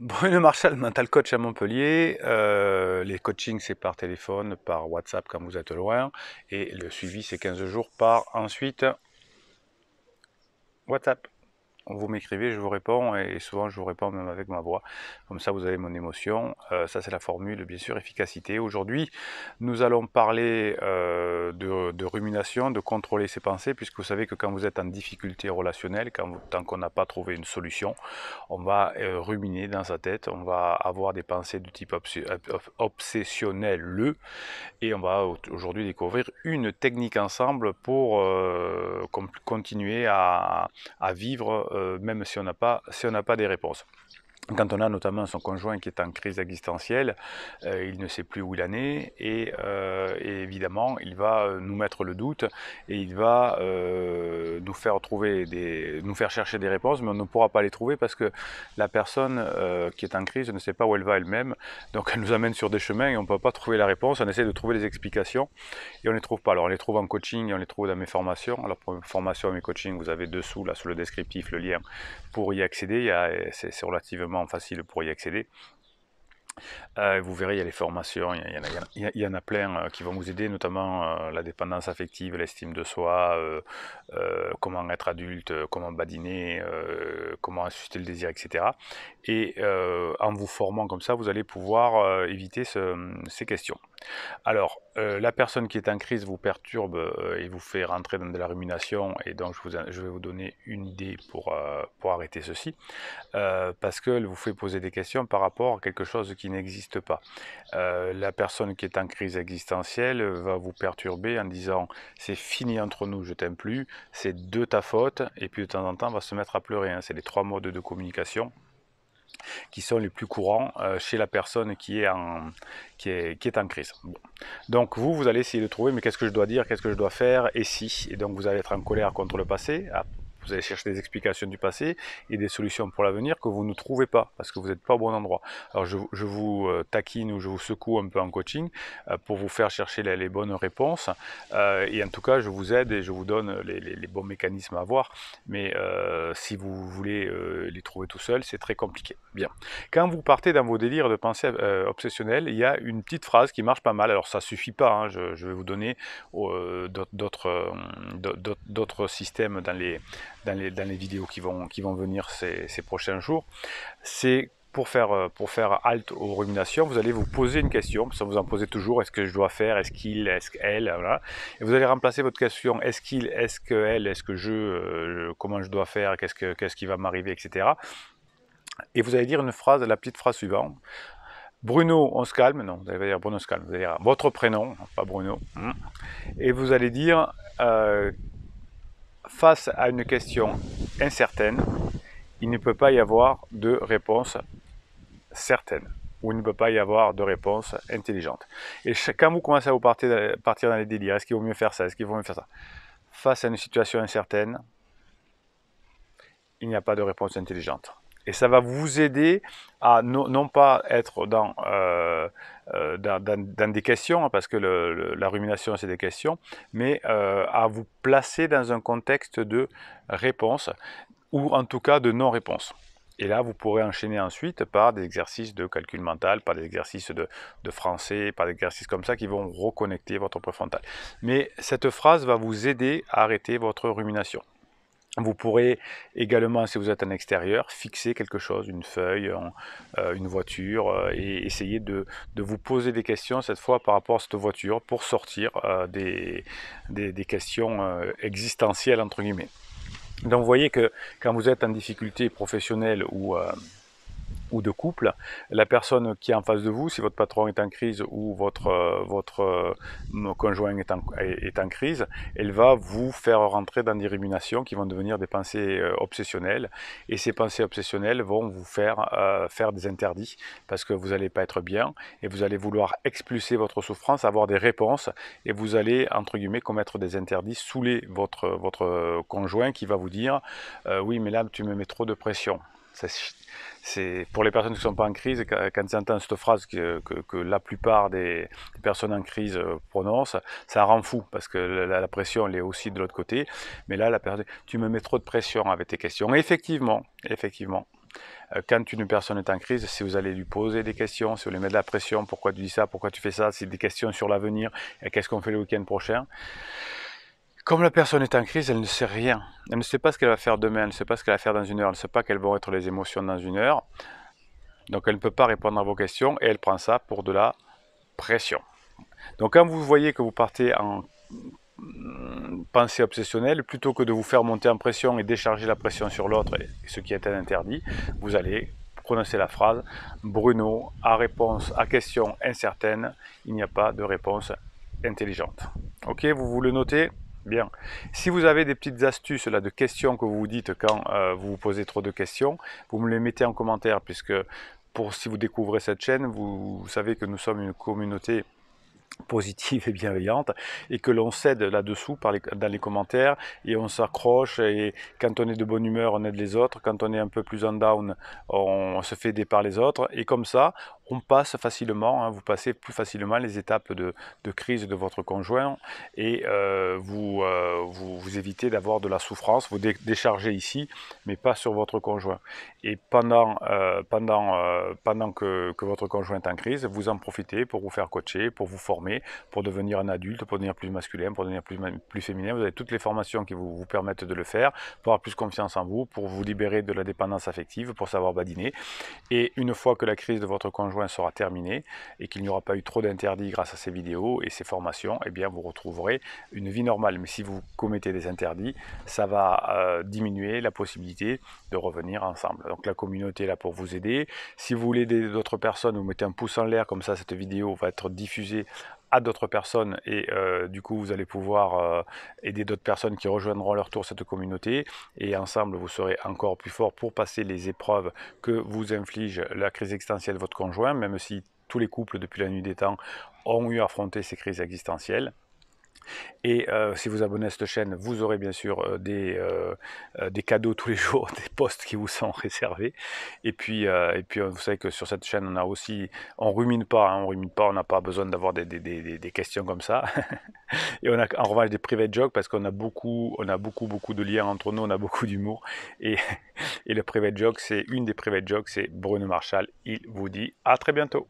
Bruno Marshall, mental coach à Montpellier. Euh, les coachings, c'est par téléphone, par WhatsApp quand vous êtes loin. Et le suivi, c'est 15 jours par ensuite WhatsApp vous m'écrivez, je vous réponds, et souvent je vous réponds même avec ma voix. Comme ça, vous avez mon émotion. Euh, ça, c'est la formule, bien sûr, efficacité. Aujourd'hui, nous allons parler euh, de, rumination, de contrôler ses pensées, puisque vous savez que quand vous êtes en difficulté relationnelle, quand tant qu'on n'a pas trouvé une solution, on va euh, ruminer dans sa tête, on va avoir des pensées de type obsessionnel, le, et on va aujourd'hui découvrir une technique ensemble pour continuer à vivre euh, même si on n'a pas, si pas des réponses. Quand on a notamment son conjoint qui est en crise existentielle, euh, il ne sait plus où il en est et, euh, évidemment il va euh, nous mettre le doute et il va nous faire trouver des, nous faire chercher des réponses, mais on ne pourra pas les trouver parce que la personne qui est en crise ne sait pas où elle va elle-même, donc elle nous amène sur des chemins et on ne peut pas trouver la réponse. On essaie de trouver des explications et on ne les trouve pas. Alors on les trouve en coaching, et on les trouve dans mes formations. Alors pour mes formations et mes coachings, vous avez dessous là sous le descriptif le lien pour y accéder. C'est relativement facile pour y accéder. Euh, vous verrez, il y a les formations, il y, en a, plein euh, qui vont vous aider, notamment euh, la dépendance affective, l'estime de soi, euh, comment être adulte, euh, comment badiner, euh, comment susciter le désir, etc. Et en vous formant comme ça, vous allez pouvoir éviter ces questions. Alors, la personne qui est en crise vous perturbe et vous fait rentrer dans de la rumination, et donc je, vais vous donner une idée pour, pour arrêter ceci, parce qu'elle vous fait poser des questions par rapport à quelque chose qui n'existe pas. la personne qui est en crise existentielle va vous perturber en disant c'est fini entre nous, je t'aime plus, c'est de ta faute, et puis de temps en temps, on va se mettre à pleurer. Hein. C'est les trois modes de communication qui sont les plus courants euh, chez la personne qui est en, qui est, en crise. Donc vous, vous allez essayer de trouver, mais qu'est-ce que je dois dire, qu'est-ce que je dois faire, et si Et donc vous allez être en colère contre le passé, ah, vous allez chercher des explications du passé et des solutions pour l'avenir que vous ne trouvez pas parce que vous n'êtes pas au bon endroit. Alors je, vous euh, taquine ou je vous secoue un peu en coaching euh, pour vous faire chercher les, bonnes réponses euh, et en tout cas je vous aide et je vous donne les, bons mécanismes à avoir mais si vous voulez les trouver tout seul c'est très compliqué. Bien. Quand vous partez dans vos délires de pensée obsessionnelle, il y a une petite phrase qui marche pas mal. Alors ça suffit pas, hein, je, vais vous donner d'autres systèmes dans les, dans les, vidéos qui vont, qui vont venir ces, ces prochains jours, c'est pour faire, euh, pour faire halte aux ruminations, vous allez vous poser une question, parce que vous en posez toujours, est-ce que je dois faire, est-ce qu'il, est-ce qu'elle, voilà. Et vous allez remplacer votre question, est-ce qu'il, est-ce qu'elle, est-ce que je, euh, comment je dois faire, qu'est-ce, qu'est-ce qui va m'arriver, etc. Et vous allez dire une phrase, la petite phrase suivante. Bruno, on se calme, non, vous allez dire Bruno se calme, vous allez dire votre prénom, pas Bruno, et vous allez dire euh, face à une question incertaine, il ne peut pas y avoir de réponse certaine ou il ne peut pas y avoir de réponse intelligente. Et quand vous commencez à vous partir, dans les délires, est-ce qu'il vaut mieux faire ça, est-ce qu'il vaut mieux faire ça Face à une situation incertaine, il n'y a pas de réponse intelligente. Et ça va vous aider à non, pas être dans... Euh, euh, euh, dans des questions, hein, parce que la rumination, c'est des questions, mais euh, à vous placer dans un contexte de réponse, ou en tout cas de non-réponse. Et là, vous pourrez enchaîner ensuite par des exercices de calcul mental, par des exercices de, de, français, par des exercices comme ça qui vont reconnecter votre préfrontal. Mais cette phrase va vous aider à arrêter votre rumination. Vous pourrez également, si vous êtes en extérieur, fixer quelque chose, une feuille, euh, une voiture, euh, et essayer de, vous poser des questions cette fois par rapport à cette voiture pour sortir euh, des, questions existentielles, entre guillemets. Donc vous voyez que quand vous êtes en difficulté professionnelle ou, ou de couple, la personne qui est en face de vous, si votre patron est en crise ou votre, euh, votre euh, conjoint est en, crise, elle va vous faire rentrer dans des ruminations qui vont devenir des pensées euh, obsessionnelles. Et ces pensées obsessionnelles vont vous faire faire des interdits parce que vous n'allez pas être bien et vous allez vouloir expulser votre souffrance, avoir des réponses et vous allez, entre guillemets, commettre des interdits, saouler votre, conjoint qui va vous dire Oui, mais là, tu me mets trop de pression c'est pour les personnes qui sont pas en crise, quand ils entendent cette phrase que, la plupart des, personnes en crise euh, prononcent, ça rend fou parce que la, pression elle est aussi de l'autre côté. Mais là, la tu me mets trop de pression avec tes questions. effectivement, effectivement. Euh, quand une personne est en crise, si vous allez lui poser des questions, si vous lui mettez de la pression, pourquoi tu dis ça, pourquoi tu fais ça, si des questions sur l'avenir, qu'est-ce qu'on fait le week-end prochain, comme la personne est en crise, elle ne sait rien. Elle ne sait pas ce qu'elle va faire demain, elle ne sait pas ce qu'elle va faire dans une heure, elle ne sait pas quelles vont être les émotions dans une heure. Donc elle ne peut pas répondre à vos questions et elle prend ça pour de la pression. Donc quand vous voyez que vous partez en mm, pensée obsessionnelle, plutôt que de vous faire monter en pression et décharger la pression sur l'autre, ce qui est interdit, vous allez prononcer la phrase Bruno, à réponse à question incertaine, il n'y a pas de réponse intelligente. Ok, vous vous le notez Bien. Si vous avez des petites astuces là, de questions que vous vous dites quand euh, vous vous posez trop de questions, vous me les mettez en commentaire puisque pour si vous découvrez cette chaîne, vous, savez que nous sommes une communauté positive et bienveillante et que l'on cède là-dessous dans les commentaires et on s'accroche et quand on est de bonne humeur on aide les autres, quand on est un peu plus en down on se fait aider par les autres et comme ça on passe facilement, hein, vous passez plus facilement les étapes de, de crise de votre conjoint et euh, euh, vous, vous, évitez d'avoir de la souffrance, vous déchargez ici, mais pas sur votre conjoint. Et pendant, euh, pendant, pendant que, que, votre conjoint est en crise, vous en profitez pour vous faire coacher, pour vous former, pour devenir un adulte, pour devenir plus masculin, pour devenir plus, plus féminin. Vous avez toutes les formations qui vous, vous permettent de le faire, pour avoir plus confiance en vous, pour vous libérer de la dépendance affective, pour savoir badiner. Et une fois que la crise de votre conjoint sera terminé et qu'il n'y aura pas eu trop d'interdits grâce à ces vidéos et ces formations, et eh bien vous retrouverez une vie normale. Mais si vous commettez des interdits, ça va euh, diminuer la possibilité de revenir ensemble. Donc la communauté est là pour vous aider. Si vous voulez aider d'autres personnes, vous mettez un pouce en l'air, comme ça cette vidéo va être diffusée à d'autres personnes et euh, du coup vous allez pouvoir euh, aider d'autres personnes qui rejoindront à leur tour cette communauté et ensemble vous serez encore plus fort pour passer les épreuves que vous inflige la crise existentielle de votre conjoint même si tous les couples depuis la nuit des temps ont eu à affronter ces crises existentielles et euh, si vous abonnez à cette chaîne, vous aurez bien sûr euh, des, euh, des, cadeaux tous les jours, des posts qui vous sont réservés. Et puis, et puis vous savez que sur cette chaîne, on a aussi, on rumine pas, hein, on rumine pas, on n'a pas besoin d'avoir des, des, des, questions comme ça. et on a en revanche des private jokes parce qu'on a beaucoup, on a beaucoup, beaucoup de liens entre nous, on a beaucoup d'humour. Et, et le private joke, c'est une des private jokes, c'est Bruno Marshall. Il vous dit à très bientôt.